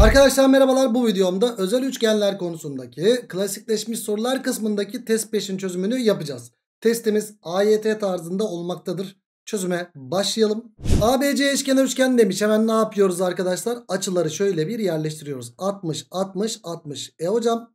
Arkadaşlar merhabalar bu videomda özel üçgenler konusundaki klasikleşmiş sorular kısmındaki test 5'in çözümünü yapacağız. Testimiz AYT tarzında olmaktadır. Çözüme başlayalım. ABC eşkenar üçgen demiş. Hemen ne yapıyoruz arkadaşlar? Açıları şöyle bir yerleştiriyoruz. 60, 60, 60. E hocam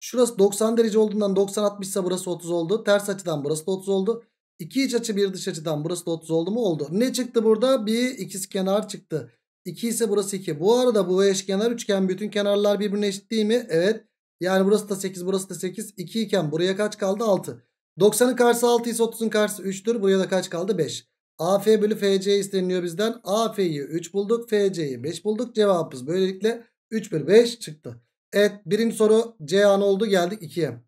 şurası 90 derece olduğundan 90, 60 ise burası 30 oldu. Ters açıdan burası da 30 oldu. İki iç açı bir dış açıdan burası da 30 oldu mu? Oldu. Ne çıktı burada? Bir ikiz kenar çıktı. 2 ise burası 2. Bu arada bu eşkenar üçgen bütün kenarlar birbirine eşit değil mi? Evet. Yani burası da 8 burası da 8. 2 iken buraya kaç kaldı? 6. 90'ın karşısı 6 ise 30'un karşısı 3'tür. Buraya da kaç kaldı? 5. AF bölü FC isteniliyor bizden. AF'yi 3 bulduk. FC'yi 5 bulduk. Cevabımız böylelikle 3 bölü 5 çıktı. Evet birinci soru C an oldu geldik 2'ye.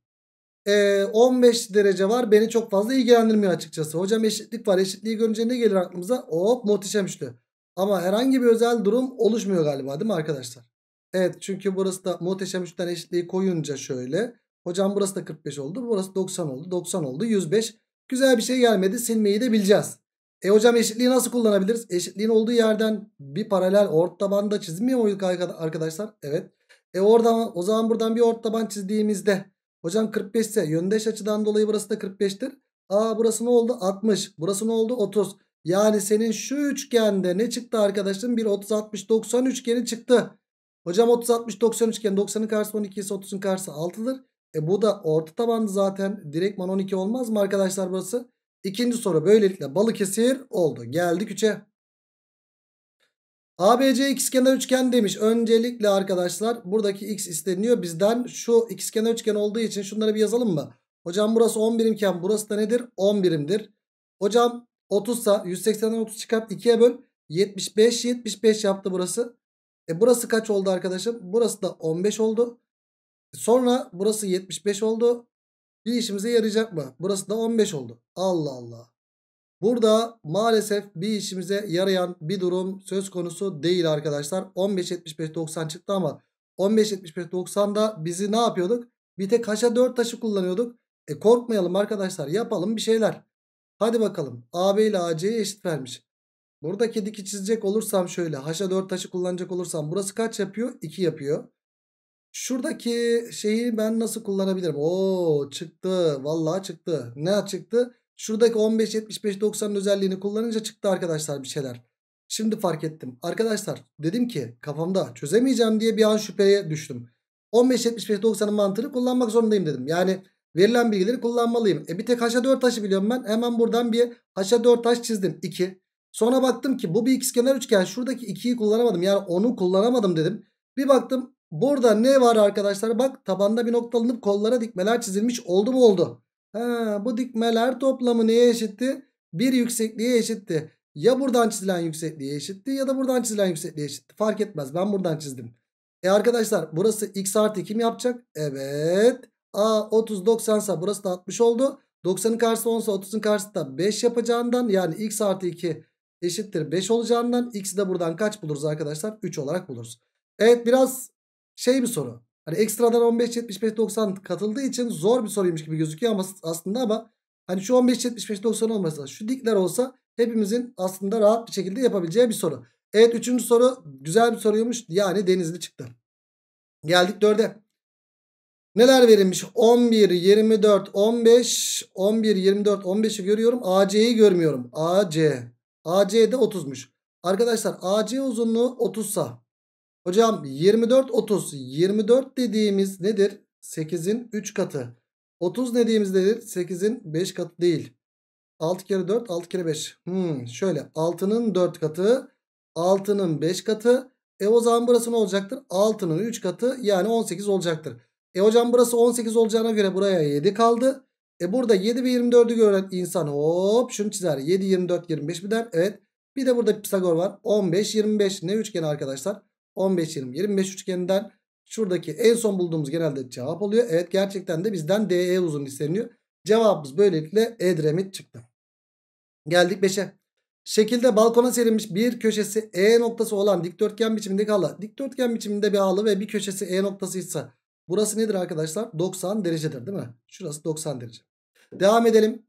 Ee, 15 derece var. Beni çok fazla ilgilendirmiyor açıkçası. Hocam eşitlik var. Eşitliği görünce ne gelir aklımıza? Hop muhteşem işte. Ama herhangi bir özel durum oluşmuyor galiba değil mi arkadaşlar? Evet çünkü burası da muhteşem 3'ten eşitliği koyunca şöyle. Hocam burası da 45 oldu. Burası 90 oldu. 90 oldu. 105. Güzel bir şey gelmedi. Silmeyi de bileceğiz. E hocam eşitliği nasıl kullanabiliriz? Eşitliğin olduğu yerden bir paralel ort tabanda çizmiyor muyuz arkadaşlar? Evet. E oradan o zaman buradan bir ort taban çizdiğimizde hocam 45 ise yöndeş açıdan dolayı burası da 45'tir. Aa burası ne oldu? 60. Burası ne oldu? 30. Yani senin şu üçgende ne çıktı arkadaşım? Bir 30-60-90 üçgeni çıktı. Hocam 30-60-90 üçgen 90'ın karşısı 12 ise 30'un karşısı 6'dır. E bu da orta tabandı zaten. Direktman 12 olmaz mı arkadaşlar burası? İkinci soru böylelikle Balıkesir oldu. Geldik 3'e. ABC ikizkenar üçgen demiş. Öncelikle arkadaşlar buradaki x isteniyor bizden. Şu ikizkenar üçgen olduğu için şunları bir yazalım mı? Hocam burası 11 imken burası da nedir? 11'imdir. Hocam 30 sa 180'den 30 çıkart 2'ye böl. 75 75 yaptı burası. E burası kaç oldu arkadaşım? Burası da 15 oldu. E, sonra burası 75 oldu. Bir işimize yarayacak mı? Burası da 15 oldu. Allah Allah. Burada maalesef bir işimize yarayan bir durum söz konusu değil arkadaşlar. 15 75 90 çıktı ama 15 75 90'da bizi ne yapıyorduk? Bir tek haşa 4 taşı kullanıyorduk. E korkmayalım arkadaşlar yapalım bir şeyler. Hadi bakalım AB ile AC'ye eşit vermiş. Buradaki diki çizecek olursam şöyle haşa 4 taşı kullanacak olursam burası kaç yapıyor? 2 yapıyor. Şuradaki şeyi ben nasıl kullanabilirim? Oo çıktı. Vallahi çıktı. Ne çıktı? Şuradaki 15 75 90 özelliğini kullanınca çıktı arkadaşlar bir şeyler. Şimdi fark ettim. Arkadaşlar dedim ki kafamda çözemeyeceğim diye bir an şüpheye düştüm. 15 75 90'ın mantığını kullanmak zorundayım dedim. Yani Verilen bilgileri kullanmalıyım. E bir tek haşa 4 taşı biliyorum ben. Hemen buradan bir haşa 4 taş çizdim. 2. Sonra baktım ki bu bir ikizkenar üçgen. Şuradaki 2'yi kullanamadım. Yani onu kullanamadım dedim. Bir baktım burada ne var arkadaşlar? Bak tabanda bir nokta alınıp kollara dikmeler çizilmiş. Oldu mu oldu? Ha, bu dikmeler toplamı neye eşitti? Bir yüksekliğe eşitti. Ya buradan çizilen yüksekliğe eşitti ya da buradan çizilen yüksekliğe eşitti. Fark etmez ben buradan çizdim. E arkadaşlar burası x artı 2 mi yapacak? Evet. A 30 90 ise burası da 60 oldu. 90'ın karşısı 10 ise 30'un karşısı da 5 yapacağından yani x artı 2 eşittir 5 olacağından x'i de buradan kaç buluruz arkadaşlar? 3 olarak buluruz. Evet biraz şey bir soru. Hani ekstradan 15 75 90 katıldığı için zor bir soruymuş gibi gözüküyor ama aslında ama hani şu 15 75 90 olmasa şu dikler olsa hepimizin aslında rahat bir şekilde yapabileceği bir soru. Evet üçüncü soru güzel bir soruymuş. Yani denizli çıktı. Geldik dörde. Neler verilmiş? 11, 24, 15, 11, 24, 15'i görüyorum. AC'yi görmüyorum. AC. AC de 30'muş. Arkadaşlar AC uzunluğu 30 sa. Hocam 24, 30. 24 dediğimiz nedir? 8'in 3 katı. 30 dediğimiz nedir? 8'in 5 katı değil. 6 kere 4, 6 kere 5. Hmm, şöyle 6'nın 4 katı, 6'nın 5 katı. E o zaman burası ne olacaktır? 6'nın 3 katı yani 18 olacaktır. E hocam burası 18 olacağına göre buraya 7 kaldı. E burada 7 ve 24'ü gören insan hop şunu çizer. 7, 24, 25 mi der? Evet. Bir de burada Pisagor var. 15, 25 ne üçgeni arkadaşlar? 15, 20, 25 üçgeninden şuradaki en son bulduğumuz genelde cevap oluyor. Evet gerçekten de bizden DE uzun isteniyor. Cevabımız böylelikle Edremit çıktı. Geldik 5'e. Şekilde balkona serilmiş bir köşesi E noktası olan dikdörtgen biçiminde kalı. Dikdörtgen biçiminde bir halı ve bir köşesi E noktası ise Burası nedir arkadaşlar? 90 derecedir değil mi? Şurası 90 derece. Devam edelim.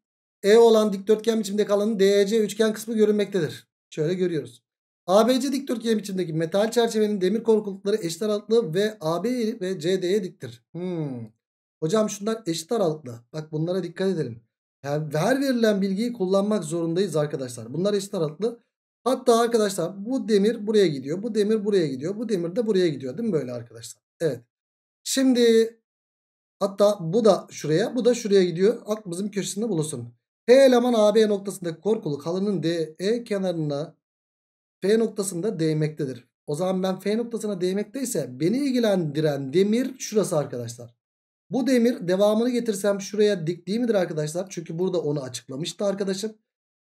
E olan dikdörtgen biçimde kalanın DEC üçgen kısmı görünmektedir. Şöyle görüyoruz. ABC dikdörtgen biçimdeki metal çerçevenin demir korkulukları eşit aralıklı ve AB ve CD'ye diktir. Hmm. Hocam şunlar eşit aralıklı. Bak bunlara dikkat edelim. Yani her verilen bilgiyi kullanmak zorundayız arkadaşlar. Bunlar eşit aralıklı. Hatta arkadaşlar bu demir buraya gidiyor. Bu demir buraya gidiyor. Bu demir de buraya gidiyor değil mi böyle arkadaşlar? Evet. Şimdi hatta bu da şuraya bu da şuraya gidiyor. Aklımızın köşesinde bulunsun. P eleman AB noktasında korkulu kalının DE kenarına F noktasında değmektedir. O zaman ben F noktasına değmekteyse beni ilgilendiren demir şurası arkadaşlar. Bu demir devamını getirsem şuraya dik değil midir arkadaşlar? Çünkü burada onu açıklamıştı arkadaşım.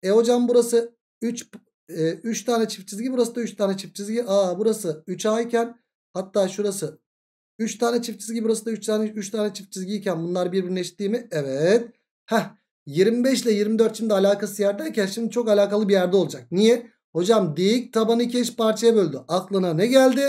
E hocam burası 3 3 e, tane çift çizgi burası da 3 tane çift çizgi. Aa burası 3A iken hatta şurası 3 tane çift çizgi burası da 3 tane 3 tane çift çizgiyken bunlar birbirine eşit değil mi? Evet. Heh 25 ile 24 şimdi alakası yerdeyken şimdi çok alakalı bir yerde olacak. Niye? Hocam dik tabanı iki eş parçaya böldü. Aklına ne geldi?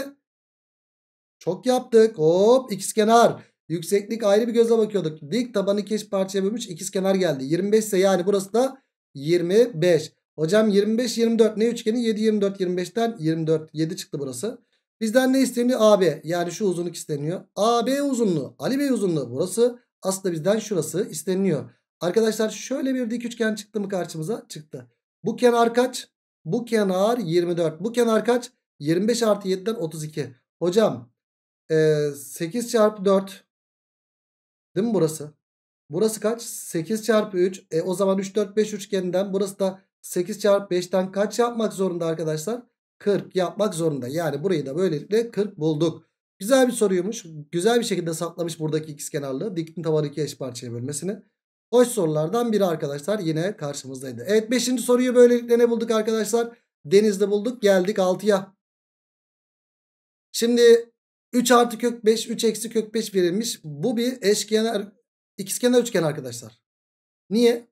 Çok yaptık. Hop ikizkenar. Yükseklik ayrı bir gözle bakıyorduk. Dik tabanı iki eş parçaya bölmüş ikizkenar geldi. 25 ise yani burası da 25. Hocam 25 24 ne üçgeni? 7 24 25'ten 24 7 çıktı burası. Bizden ne isteniyor? AB. Yani şu uzunluk isteniyor. AB uzunluğu. Ali Bey uzunluğu burası. Aslında bizden şurası isteniyor. Arkadaşlar şöyle bir dik üçgen çıktı mı karşımıza? Çıktı. Bu kenar kaç? Bu kenar 24. Bu kenar kaç? 25 artı 7'den 32. Hocam 8 e, çarpı 4. Değil mi burası? Burası kaç? 8 çarpı 3. E, o zaman 3, 4, 5 üçgeninden burası da 8 çarpı 5'ten kaç yapmak zorunda arkadaşlar? 40 yapmak zorunda. Yani burayı da böylelikle 40 bulduk. Güzel bir soruymuş. Güzel bir şekilde saklamış buradaki ikiz kenarlı Diktin tabanı iki eş parçaya bölmesini. Hoş sorulardan biri arkadaşlar yine karşımızdaydı. Evet 5. soruyu böylelikle ne bulduk arkadaşlar? Denizde bulduk geldik 6'ya. Şimdi 3 artı kök 5 3 eksi kök 5 verilmiş. Bu bir eşkenar ikizkenar üçgen arkadaşlar. Niye?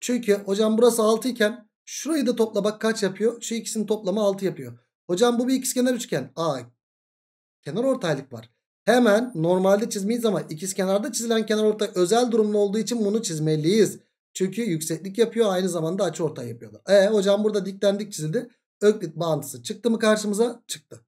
Çünkü hocam burası 6 iken Şurayı da topla bak kaç yapıyor? Şu ikisinin toplamı 6 yapıyor. Hocam bu bir ikizkenar üçgen. Aa kenar ortaylık var. Hemen normalde çizmeyiz ama ikizkenarda çizilen kenar ortay özel durumlu olduğu için bunu çizmeliyiz. Çünkü yükseklik yapıyor aynı zamanda açı ortay yapıyorlar. E hocam burada dikten çizildi. Öklit bağıntısı çıktı mı karşımıza? Çıktı.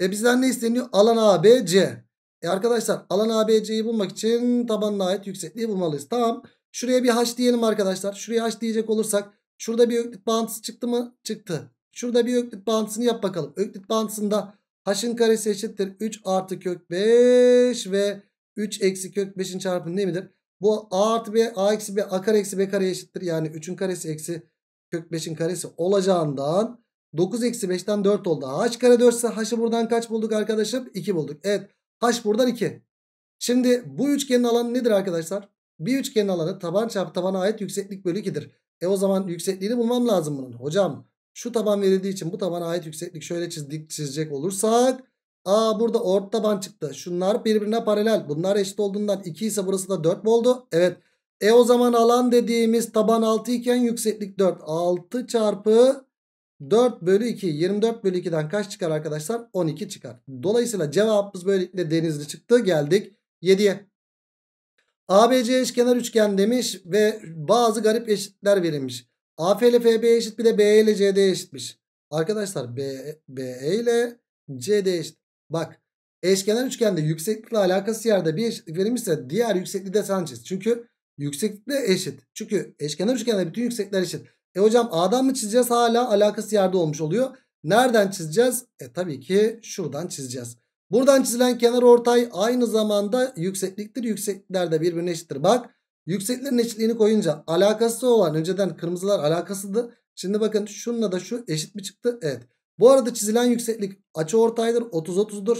E bizden ne isteniyor? Alan ABC. E arkadaşlar alan ABC'yi bulmak için tabanına ait yüksekliği bulmalıyız. Tamam. Şuraya bir H diyelim arkadaşlar. Şuraya H diyecek olursak Şurada bir öklit bağıntısı çıktı mı? Çıktı. Şurada bir öklit bağıntısını yap bakalım. Öklit bağıntısında h'ın karesi eşittir 3 artı kök 5 ve 3 eksi kök 5'in çarpımı ne midir? Bu a artı b a eksi b a kare eksi b kare eşittir. Yani 3'ün karesi eksi kök 5'in karesi olacağından 9 eksi 5'ten 4 oldu. h kare 4 ise h'ı buradan kaç bulduk arkadaşım? 2 bulduk. Evet h buradan 2. Şimdi bu üçgenin alanı nedir arkadaşlar? Bir üçgenin alanı taban çarpı tabana ait yükseklik bölü 2'dir. E o zaman yüksekliğini bulmam lazım bunun. Hocam şu taban verildiği için bu tabana ait yükseklik şöyle çizdik, çizecek olursak. Aa burada ort taban çıktı. Şunlar birbirine paralel. Bunlar eşit olduğundan 2 ise burası da 4 mü oldu? Evet. E o zaman alan dediğimiz taban 6 iken yükseklik 4. 6 çarpı 4 bölü 2. 24 bölü 2'den kaç çıkar arkadaşlar? 12 çıkar. Dolayısıyla cevabımız böylelikle denizli çıktı. Geldik 7'ye. ABC eşkenar üçgen demiş ve bazı garip eşitler verilmiş. AF ile FB eşit bir de BE ile CD eşitmiş. Arkadaşlar BE ile CD eşit. Bak eşkenar üçgende yükseklikle alakası yerde bir eşitlik verilmişse diğer yükseklikte sen çiz. Çünkü yükseklikle eşit. Çünkü eşkenar üçgende bütün yüksekler eşit. E hocam A'dan mı çizeceğiz hala alakası yerde olmuş oluyor. Nereden çizeceğiz? E tabii ki şuradan çizeceğiz. Buradan çizilen kenar ortay aynı zamanda yüksekliktir. Yükseklikler de birbirine eşittir. Bak yükseklerin eşitliğini koyunca alakası olan önceden kırmızılar alakasıydı. Şimdi bakın şununla da şu eşit mi çıktı? Evet. Bu arada çizilen yükseklik açı ortaydır. 30-30'dur.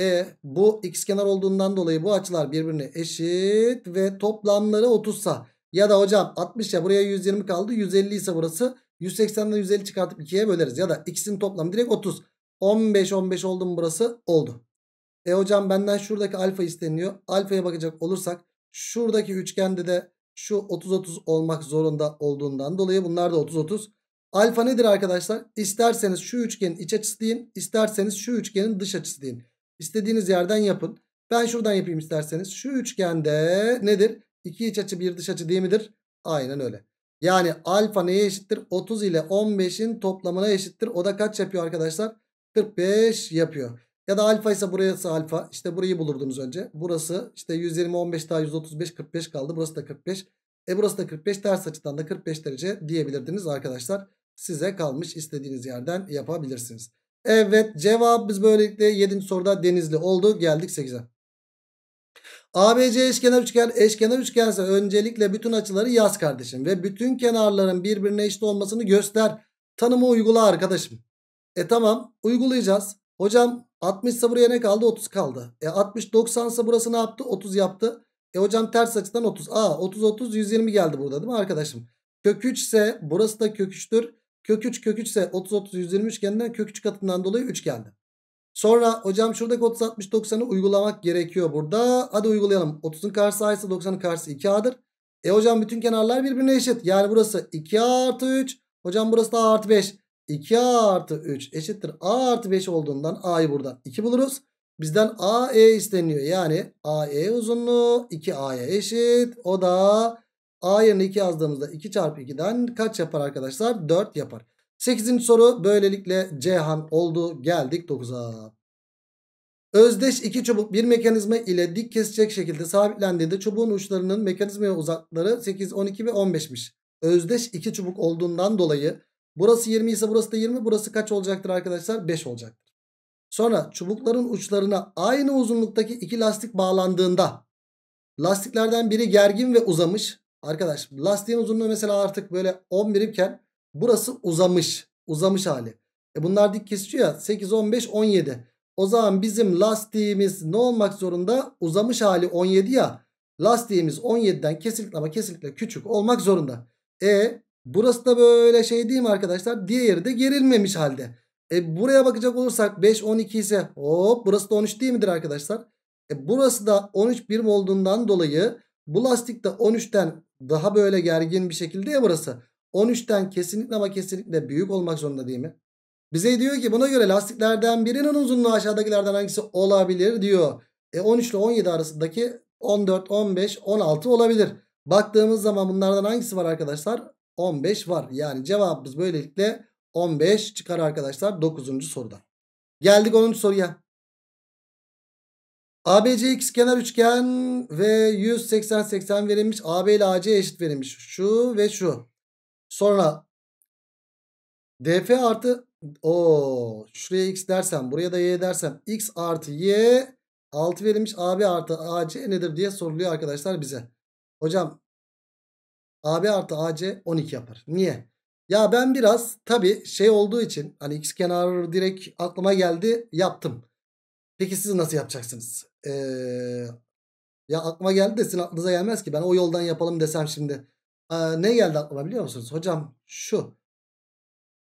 E bu x kenar olduğundan dolayı bu açılar birbirine eşit ve toplamları 30'sa ya da hocam 60 ya buraya 120 kaldı 150 ise burası 180'den 150 çıkartıp 2'ye böleriz ya da ikisinin toplamı direkt 30. 15 15 oldu mu burası? Oldu. E hocam benden şuradaki alfa isteniyor. Alfaya bakacak olursak şuradaki üçgende de şu 30-30 olmak zorunda olduğundan dolayı bunlar da 30-30. Alfa nedir arkadaşlar? İsterseniz şu üçgenin iç açısı deyin. isterseniz şu üçgenin dış açısı deyin. İstediğiniz yerden yapın. Ben şuradan yapayım isterseniz. Şu üçgende nedir? İki iç açı bir dış açı değil midir? Aynen öyle. Yani alfa neye eşittir? 30 ile 15'in toplamına eşittir. O da kaç yapıyor arkadaşlar? 45 yapıyor. Ya da alfa ise burası alfa. İşte burayı bulurdunuz önce. Burası işte 120, 15 daha 135, 45 kaldı. Burası da 45. E burası da 45 ters açıdan da 45 derece diyebilirdiniz arkadaşlar. Size kalmış istediğiniz yerden yapabilirsiniz. Evet cevabımız böylelikle 7. soruda denizli oldu. Geldik 8'e. ABC eşkenar üçgen. Eşkenar üçgense öncelikle bütün açıları yaz kardeşim. Ve bütün kenarların birbirine eşit olmasını göster. Tanımı uygula arkadaşım. E tamam uygulayacağız. Hocam 60 ise buraya ne kaldı? 30 kaldı. E 60 90 ise burası ne yaptı? 30 yaptı. E hocam ters açıdan 30. Aa 30 30 120 geldi burada değil mi arkadaşım? Kök 3 ise burası da kök 3'tür. Kök 3 kök 3 ise 30 30 120 üçgeninden kök 3 katından dolayı 3 geldi. Sonra hocam şuradaki 30 60 90'ı uygulamak gerekiyor burada. Hadi uygulayalım. 30'un karşısı A ise 90'ın karşısı 2A'dır. E hocam bütün kenarlar birbirine eşit. Yani burası 2A artı 3. Hocam burası da A artı 5. 2a artı 3 eşittir a artı 5 olduğundan a'yı buradan 2 buluruz. Bizden AE isteniyor. Yani AE uzunluğu 2A'ya eşit. O da A yerine 2 yazdığımızda 2 çarpı 2'den kaç yapar arkadaşlar? 4 yapar. 8. soru böylelikle Cihan oldu. Geldik 9'a. Özdeş iki çubuk bir mekanizma ile dik kesecek şekilde sabitlendiğinde çubuğun uçlarının mekanizmaya uzakları 8, 12 ve 15'miş. Özdeş iki çubuk olduğundan dolayı Burası 20 ise burası da 20. Burası kaç olacaktır arkadaşlar? 5 olacaktır. Sonra çubukların uçlarına aynı uzunluktaki iki lastik bağlandığında lastiklerden biri gergin ve uzamış. Arkadaş lastiğin uzunluğu mesela artık böyle 11 iken burası uzamış. Uzamış hali. E bunlar dik kesiyor ya 8, 15, 17. O zaman bizim lastiğimiz ne olmak zorunda? Uzamış hali 17 ya. Lastiğimiz 17'den kesinlikle ama kesinlikle küçük olmak zorunda. E Burası da böyle şey değil mi arkadaşlar? Diğeri de gerilmemiş halde. E buraya bakacak olursak 5 12 ise hop burası da 13 değil midir arkadaşlar? E burası da 13 birim olduğundan dolayı bu lastik de 13'ten daha böyle gergin bir şekilde ya burası. 13'ten kesinlikle ama kesinlikle büyük olmak zorunda değil mi? Bize diyor ki buna göre lastiklerden birinin uzunluğu aşağıdakilerden hangisi olabilir diyor. E 13 ile 17 arasındaki 14, 15, 16 olabilir. Baktığımız zaman bunlardan hangisi var arkadaşlar? 15 var. Yani cevabımız böylelikle 15 çıkar arkadaşlar 9. soruda. Geldik 10. soruya. ABC kenar üçgen ve 180 80 verilmiş. AB ile AC eşit verilmiş. Şu ve şu. Sonra DF artı o şuraya x dersem buraya da y dersem x artı y 6 verilmiş. AB artı AC nedir diye soruluyor arkadaşlar bize. Hocam AB artı AC 12 yapar. Niye? Ya ben biraz tabi şey olduğu için hani x kenarı direkt aklıma geldi yaptım. Peki siz nasıl yapacaksınız? Ee, ya aklıma geldi de sizin aklınıza gelmez ki. Ben o yoldan yapalım desem şimdi. Ee, ne geldi aklıma biliyor musunuz? Hocam şu.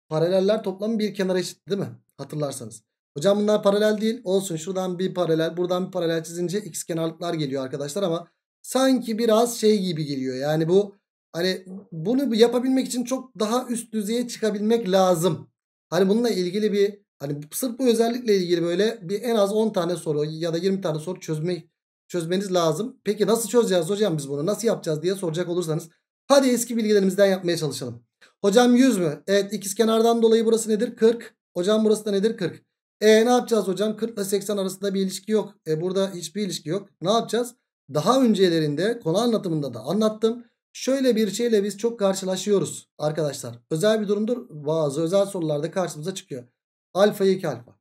Paraleller toplamı bir kenara eşit değil mi? Hatırlarsanız. Hocam bunlar paralel değil. Olsun şuradan bir paralel buradan bir paralel çizince x kenarlıklar geliyor arkadaşlar ama sanki biraz şey gibi geliyor. Yani bu Hani bunu yapabilmek için çok daha üst düzeye çıkabilmek lazım. Hani bununla ilgili bir hani sırf bu özellikle ilgili böyle bir en az 10 tane soru ya da 20 tane soru çözmek çözmeniz lazım. Peki nasıl çözeceğiz hocam biz bunu? Nasıl yapacağız diye soracak olursanız hadi eski bilgilerimizden yapmaya çalışalım. Hocam 100 mü? Evet ikizkenardan dolayı burası nedir? 40. Hocam burası da nedir? 40. E ne yapacağız hocam? 40 ile 80 arasında bir ilişki yok. E burada hiçbir ilişki yok. Ne yapacağız? Daha öncelerinde konu anlatımında da anlattım. Şöyle bir şeyle biz çok karşılaşıyoruz arkadaşlar. Özel bir durumdur. Bazı özel sorularda karşımıza çıkıyor. Alfa 2 alfa.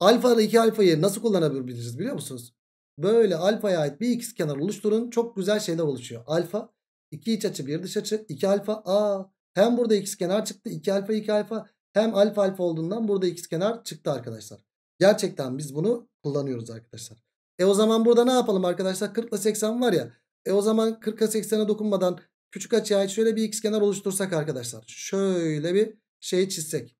Alfa ile 2 alfayı nasıl kullanabiliriz biliyor musunuz? Böyle alfaya ait bir ikiz kenar oluşturun. Çok güzel şeyler oluşuyor. Alfa 2 iç açı 1 dış açı 2 alfa. Aa, hem burada ikiz kenar çıktı 2 alfa 2 alfa. Hem alfa alfa olduğundan burada ikiz kenar çıktı arkadaşlar. Gerçekten biz bunu kullanıyoruz arkadaşlar. E o zaman burada ne yapalım arkadaşlar? 40 ile 80 var ya. E o zaman 40'a 80'e dokunmadan küçük açıya ait şöyle bir x kenar oluştursak arkadaşlar. Şöyle bir şey çizsek.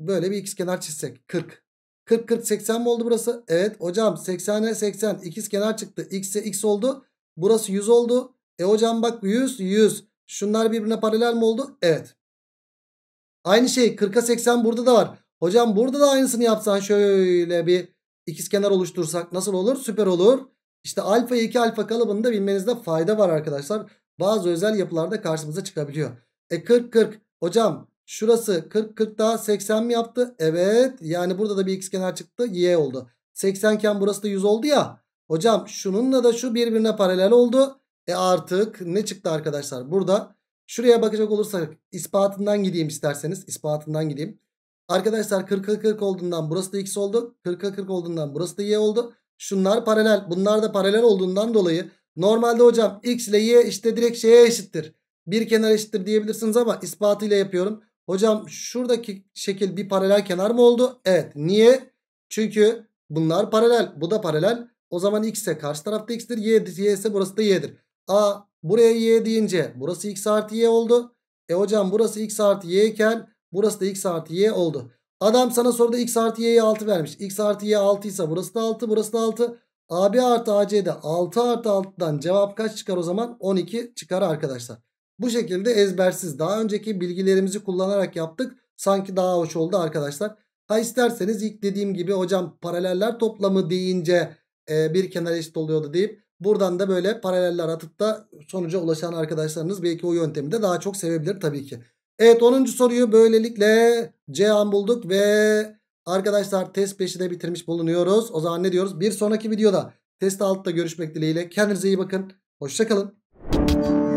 Böyle bir x kenar çizsek. 40. 40 40 80 mi oldu burası? Evet hocam 80'e 80 ikiz kenar çıktı. X'e X oldu. Burası 100 oldu. E hocam bak 100 100. Şunlar birbirine paralel mi oldu? Evet. Aynı şey 40'a 80 burada da var. Hocam burada da aynısını yapsan şöyle bir ikiz kenar oluştursak nasıl olur? Süper olur. İşte alfa 2 alfa kalıbını da bilmenizde fayda var arkadaşlar. Bazı özel yapılarda karşımıza çıkabiliyor. E 40 40 hocam şurası 40 40 daha 80 mi yaptı? Evet yani burada da bir x kenar çıktı y oldu. 80 iken burası da 100 oldu ya. Hocam şununla da şu birbirine paralel oldu. E artık ne çıktı arkadaşlar? Burada şuraya bakacak olursak ispatından gideyim isterseniz. ispatından gideyim. Arkadaşlar 40 40 olduğundan burası da x oldu. 40 40 olduğundan burası da y oldu. Şunlar paralel. Bunlar da paralel olduğundan dolayı normalde hocam x ile y işte direkt şeye eşittir. Bir kenar eşittir diyebilirsiniz ama ispatıyla yapıyorum. Hocam şuradaki şekil bir paralel kenar mı oldu? Evet. Niye? Çünkü bunlar paralel. Bu da paralel. O zaman x ise karşı tarafta x'tir. Y, y ise burası da y'dir. A buraya y deyince burası x artı y oldu. E hocam burası x artı y iken burası da x artı y oldu. Adam sana soruda x artı y'ye 6 vermiş. x artı y 6 ise burası da 6 burası da 6. AB artı AC'de 6 artı 6'dan cevap kaç çıkar o zaman? 12 çıkar arkadaşlar. Bu şekilde ezbersiz daha önceki bilgilerimizi kullanarak yaptık. Sanki daha hoş oldu arkadaşlar. Ha isterseniz ilk dediğim gibi hocam paraleller toplamı deyince e, bir kenar eşit oluyordu deyip buradan da böyle paraleller atıp da sonuca ulaşan arkadaşlarınız belki o yöntemi de daha çok sevebilir tabii ki. Evet 10. soruyu böylelikle C an bulduk ve arkadaşlar test 5'i de bitirmiş bulunuyoruz. O zaman ne diyoruz? Bir sonraki videoda test altta görüşmek dileğiyle. Kendinize iyi bakın. Hoşçakalın.